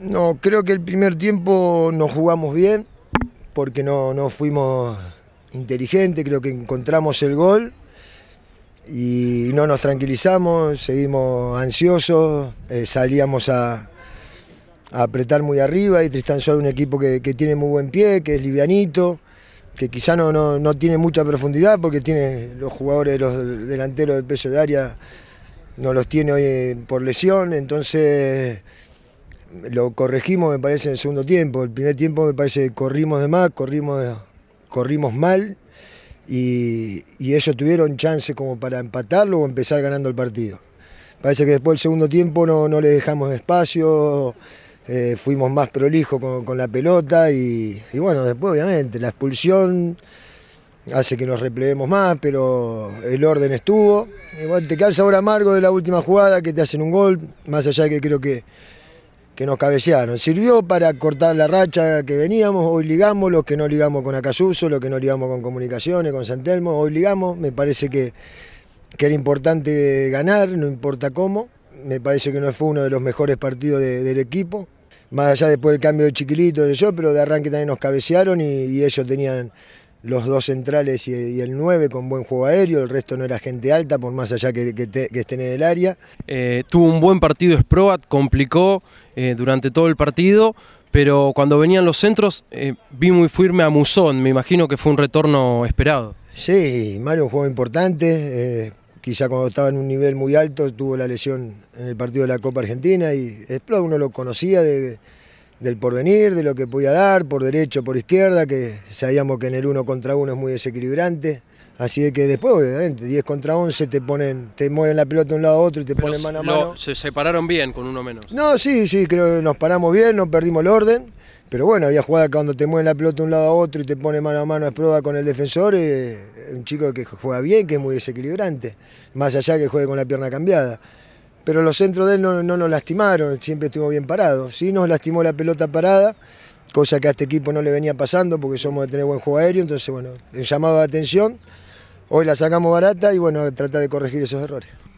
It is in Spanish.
No, creo que el primer tiempo nos jugamos bien, porque no, fuimos inteligentes, creo que encontramos el gol y no nos tranquilizamos, seguimos ansiosos, eh, salíamos a, apretar muy arriba y Tristán Suárez es un equipo que, tiene muy buen pie, que es livianito, que quizá no, tiene mucha profundidad porque tiene los jugadores, los delanteros del peso de área, no los tiene hoy eh, por lesión, entonces... Lo corregimos, me parece, en el segundo tiempo. El primer tiempo me parece que corrimos de más, corrimos, corrimos mal y, ellos tuvieron chance como para empatarlo o empezar ganando el partido. Parece que después del segundo tiempo no, no le dejamos espacio, eh, fuimos más prolijos con, la pelota y, bueno, después obviamente la expulsión hace que nos repleguemos más, pero el orden estuvo. Igual te calza ahora amargo de la última jugada que te hacen un gol, más allá que creo que que nos cabecearon. Sirvió para cortar la racha que veníamos, hoy ligamos, los que no ligamos con Acasuso, los que no ligamos con Comunicaciones, con Santelmo, hoy ligamos, me parece que, que era importante ganar, no importa cómo, me parece que no fue uno de los mejores partidos del equipo, más allá después del cambio de chiquilito de yo, pero de arranque también nos cabecearon y ellos tenían los dos centrales y, el 9 con buen juego aéreo, el resto no era gente alta, por más allá que, estén en el área. Eh, tuvo un buen partido Sproat, complicó eh, durante todo el partido, pero cuando venían los centros eh, vi muy firme a Musón, me imagino que fue un retorno esperado. Sí, Mario un juego importante, quizá cuando estaba en un nivel muy alto tuvo la lesión en el partido de la Copa Argentina y Sproat uno lo conocía de del porvenir, de lo que podía dar, por derecho, por izquierda, que sabíamos que en el uno contra uno es muy desequilibrante. Así que después, obviamente, 10 contra 11 te ponen, te mueven la pelota de un lado a otro y te ponen mano a mano. se separaron bien con uno menos. No, sí, sí, creo que nos paramos bien, no perdimos el orden. Pero bueno, había jugada cuando te mueven la pelota de un lado a otro y te pone mano a mano a prueba con el defensor, eh, un chico que juega bien, que es muy desequilibrante, más allá que juegue con la pierna cambiada pero los centros de él no, nos lastimaron, siempre estuvimos bien parados. Sí nos lastimó la pelota parada, cosa que a este equipo no le venía pasando porque somos de tener buen juego aéreo, entonces bueno, el llamado de atención, hoy la sacamos barata y bueno, trata de corregir esos errores.